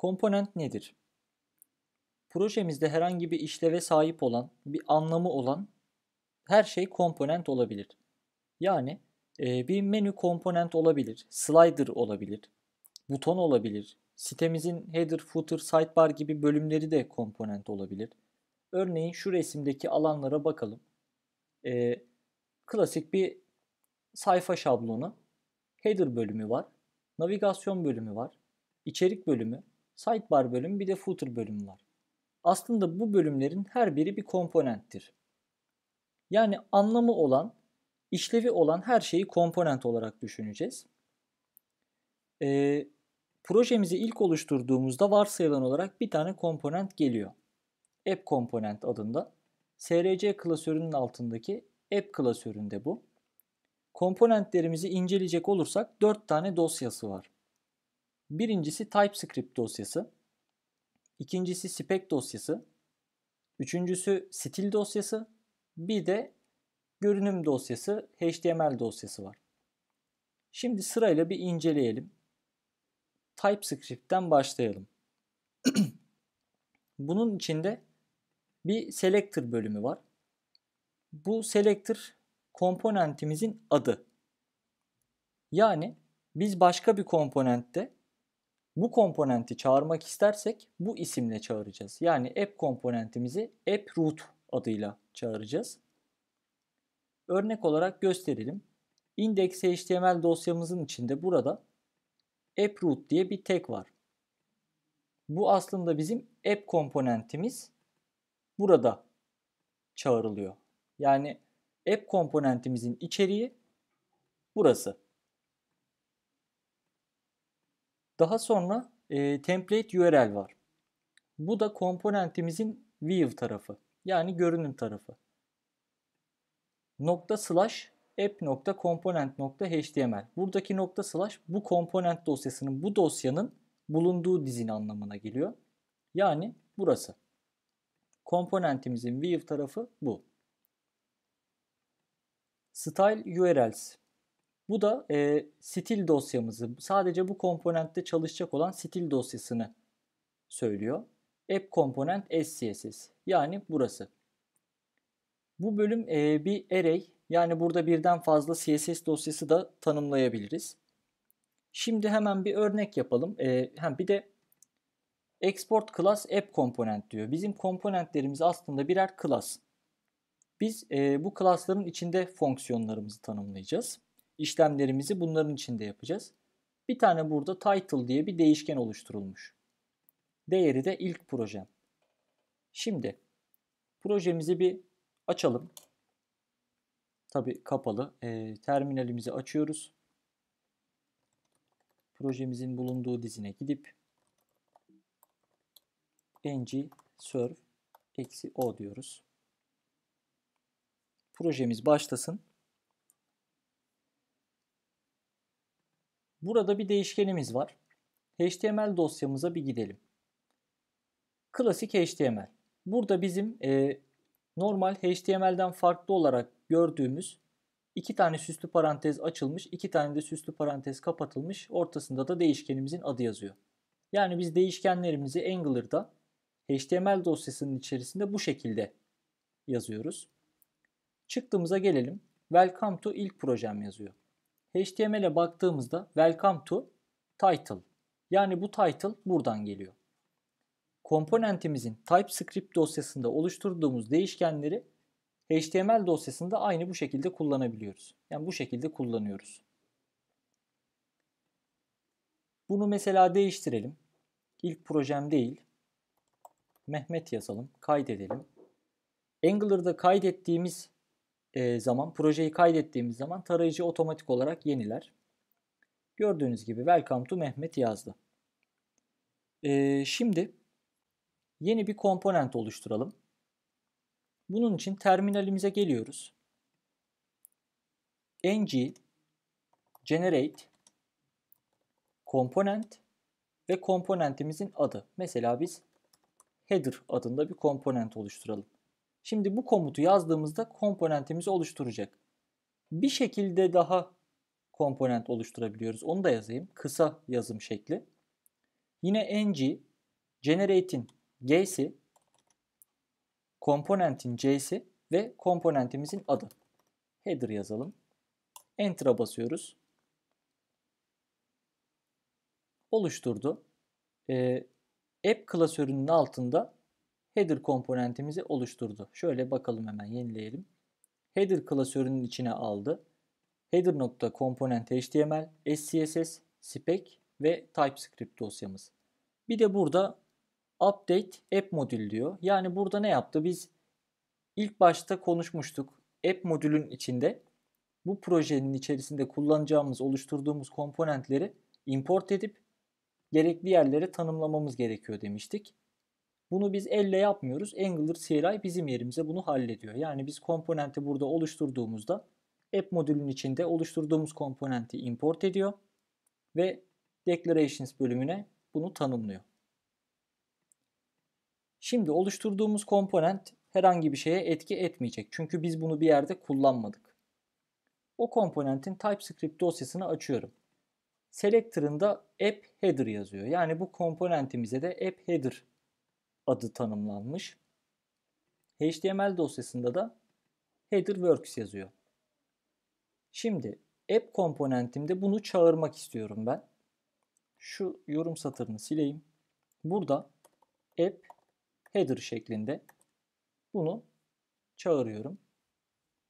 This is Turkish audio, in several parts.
Komponent nedir? Projemizde herhangi bir işleve sahip olan, bir anlamı olan her şey komponent olabilir. Yani e, bir menü komponent olabilir, slider olabilir, buton olabilir, sitemizin header, footer, sidebar gibi bölümleri de komponent olabilir. Örneğin şu resimdeki alanlara bakalım. Ee, klasik bir sayfa şablonu, header bölümü var, navigasyon bölümü var, içerik bölümü, sidebar bölüm bir de footer bölüm var. Aslında bu bölümlerin her biri bir komponenttir. Yani anlamı olan, işlevi olan her şeyi komponent olarak düşüneceğiz. Ee, projemizi ilk oluşturduğumuzda varsayılan olarak bir tane komponent geliyor. App komponent adında. SRC klasörünün altındaki app klasöründe bu. Komponentlerimizi inceleyecek olursak 4 tane dosyası var. Birincisi TypeScript dosyası. ikincisi spec dosyası. Üçüncüsü stil dosyası. Bir de görünüm dosyası, HTML dosyası var. Şimdi sırayla bir inceleyelim. TypeScript'ten başlayalım. Bunun içinde bir selector bölümü var. Bu selector komponentimizin adı. Yani biz başka bir komponentte bu komponenti çağırmak istersek bu isimle çağıracağız. Yani app komponentimizi app root adıyla çağıracağız. Örnek olarak gösterelim. Index.html dosyamızın içinde burada app root diye bir tek var. Bu aslında bizim app komponentimiz burada çağrılıyor. Yani app komponentimizin içeriği burası. Daha sonra e, template URL var. Bu da komponentimizin view tarafı. Yani görünüm tarafı. Nokta slash app.component.html. Buradaki nokta slash bu komponent dosyasının, bu dosyanın bulunduğu dizin anlamına geliyor. Yani burası. Komponentimizin view tarafı bu. Style URLs. Bu da e, stil dosyamızı, sadece bu komponentte çalışacak olan stil dosyasını söylüyor. App komponent SCSS yani burası. Bu bölüm e, bir array yani burada birden fazla CSS dosyası da tanımlayabiliriz. Şimdi hemen bir örnek yapalım. E, hem bir de export class app komponent diyor. Bizim komponentlerimiz aslında birer class. Biz e, bu class'ların içinde fonksiyonlarımızı tanımlayacağız işlemlerimizi bunların içinde yapacağız. Bir tane burada title diye bir değişken oluşturulmuş. Değeri de ilk projem. Şimdi projemizi bir açalım. Tabi kapalı. E, terminalimizi açıyoruz. Projemizin bulunduğu dizine gidip ng serve o diyoruz. Projemiz başlasın. Burada bir değişkenimiz var. HTML dosyamıza bir gidelim. Klasik HTML. Burada bizim e, normal HTML'den farklı olarak gördüğümüz iki tane süslü parantez açılmış, iki tane de süslü parantez kapatılmış. Ortasında da değişkenimizin adı yazıyor. Yani biz değişkenlerimizi Angular'da HTML dosyasının içerisinde bu şekilde yazıyoruz. Çıktığımıza gelelim. Welcome to ilk projem yazıyor. HTML'e baktığımızda welcome to title. Yani bu title buradan geliyor. Komponentimizin TypeScript dosyasında oluşturduğumuz değişkenleri HTML dosyasında aynı bu şekilde kullanabiliyoruz. Yani bu şekilde kullanıyoruz. Bunu mesela değiştirelim. İlk projem değil. Mehmet yazalım, kaydedelim. Angular'da kaydettiğimiz e, zaman, projeyi kaydettiğimiz zaman tarayıcı otomatik olarak yeniler. Gördüğünüz gibi Welcome to Mehmet yazdı. E, şimdi yeni bir komponent oluşturalım. Bunun için terminalimize geliyoruz. ng generate komponent ve komponentimizin adı. Mesela biz header adında bir komponent oluşturalım. Şimdi bu komutu yazdığımızda komponentimizi oluşturacak. Bir şekilde daha komponent oluşturabiliyoruz. Onu da yazayım. Kısa yazım şekli. Yine ng generate'in g'si komponentin c'si ve komponentimizin adı. Header yazalım. Enter'a basıyoruz. Oluşturdu. Ee, app klasörünün altında header komponentimizi oluşturdu. Şöyle bakalım hemen yenileyelim. Header klasörünün içine aldı. Header nokta komponent HTML, SCSS, spec ve TypeScript dosyamız. Bir de burada update app modül diyor. Yani burada ne yaptı? Biz ilk başta konuşmuştuk. App modülün içinde bu projenin içerisinde kullanacağımız, oluşturduğumuz komponentleri import edip gerekli yerlere tanımlamamız gerekiyor demiştik. Bunu biz elle yapmıyoruz. Angular CLI bizim yerimize bunu hallediyor. Yani biz komponenti burada oluşturduğumuzda app modülün içinde oluşturduğumuz komponenti import ediyor ve declarations bölümüne bunu tanımlıyor. Şimdi oluşturduğumuz komponent herhangi bir şeye etki etmeyecek. Çünkü biz bunu bir yerde kullanmadık. O komponentin TypeScript dosyasını açıyorum. Selector'ında app header yazıyor. Yani bu komponentimize de app header adı tanımlanmış. HTML dosyasında da header works yazıyor. Şimdi app komponentimde bunu çağırmak istiyorum ben. Şu yorum satırını sileyim. Burada app header şeklinde bunu çağırıyorum.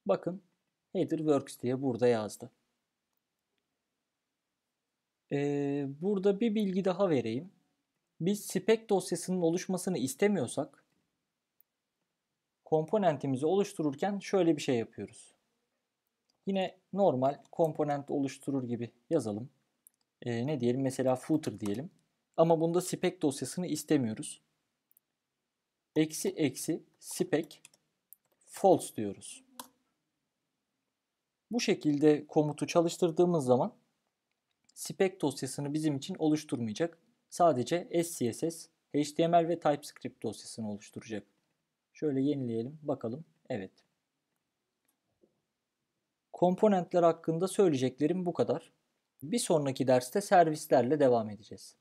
Bakın header works diye burada yazdı. Ee, burada bir bilgi daha vereyim. Biz spec dosyasının oluşmasını istemiyorsak komponentimizi oluştururken şöyle bir şey yapıyoruz. Yine normal komponent oluşturur gibi yazalım. Ee, ne diyelim mesela footer diyelim. Ama bunda spec dosyasını istemiyoruz. Eksi eksi spec false diyoruz. Bu şekilde komutu çalıştırdığımız zaman spec dosyasını bizim için oluşturmayacak sadece SCSS, HTML ve TypeScript dosyasını oluşturacak. Şöyle yenileyelim bakalım. Evet. Komponentler hakkında söyleyeceklerim bu kadar. Bir sonraki derste servislerle devam edeceğiz.